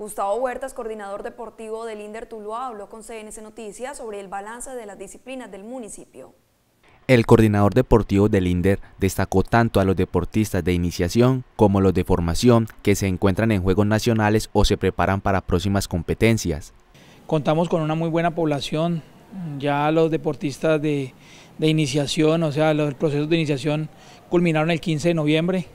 Gustavo Huertas, coordinador deportivo del Inder Tuluá, habló con CNS Noticias sobre el balance de las disciplinas del municipio. El coordinador deportivo del INDER destacó tanto a los deportistas de iniciación como los de formación que se encuentran en Juegos Nacionales o se preparan para próximas competencias. Contamos con una muy buena población, ya los deportistas de, de iniciación, o sea, los procesos de iniciación culminaron el 15 de noviembre,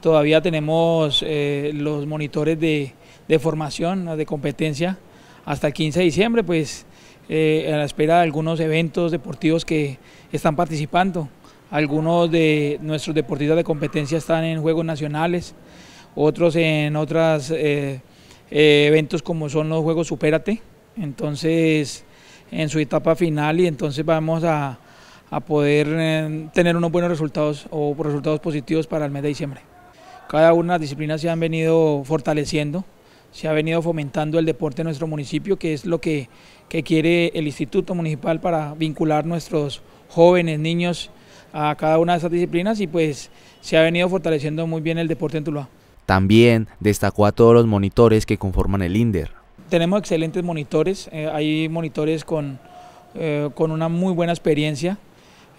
Todavía tenemos eh, los monitores de, formación, de competencia, hasta el 15 de diciembre, pues eh, a la espera de algunos eventos deportivos que están participando. Algunos de nuestros deportistas de competencia están en Juegos Nacionales, otros en otros eh, eventos como son los Juegos Supérate. Entonces, en su etapa final y entonces vamos a, poder tener unos buenos resultados o resultados positivos para el mes de diciembre. Cada una de las disciplinas se han venido fortaleciendo, se ha venido fomentando el deporte en nuestro municipio, que es lo que, quiere el Instituto Municipal para vincular nuestros jóvenes, niños a cada una de esas disciplinas y pues se ha venido fortaleciendo muy bien el deporte en Tuluá. También destacó a todos los monitores que conforman el INDER. Tenemos excelentes monitores, eh, hay monitores con, eh, con una muy buena experiencia,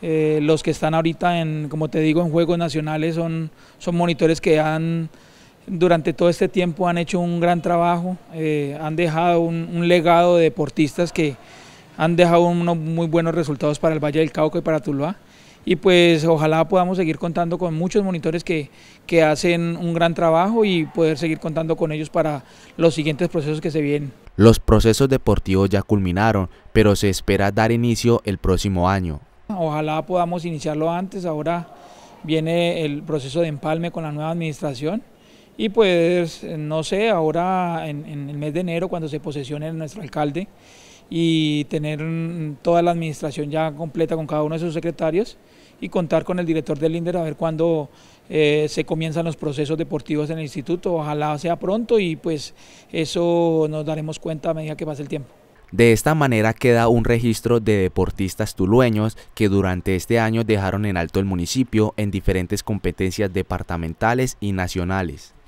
eh, los que están ahorita en, como te digo, en Juegos Nacionales son, son monitores que han, durante todo este tiempo han hecho un gran trabajo, eh, han dejado un, un, legado de deportistas que han dejado unos muy buenos resultados para el Valle del Cauca y para Tuluá. Y pues ojalá podamos seguir contando con muchos monitores que, que hacen un gran trabajo y poder seguir contando con ellos para los siguientes procesos que se vienen. Los procesos deportivos ya culminaron, pero se espera dar inicio el próximo año. Ojalá podamos iniciarlo antes, ahora viene el proceso de empalme con la nueva administración y pues no sé, ahora en, el mes de enero cuando se posesione nuestro alcalde y tener mm, toda la administración ya completa con cada uno de sus secretarios y contar con el director del INDER a ver cuándo eh, se comienzan los procesos deportivos en el instituto. Ojalá sea pronto y pues eso nos daremos cuenta a medida que pase el tiempo. De esta manera queda un registro de deportistas tulueños que durante este año dejaron en alto el municipio en diferentes competencias departamentales y nacionales.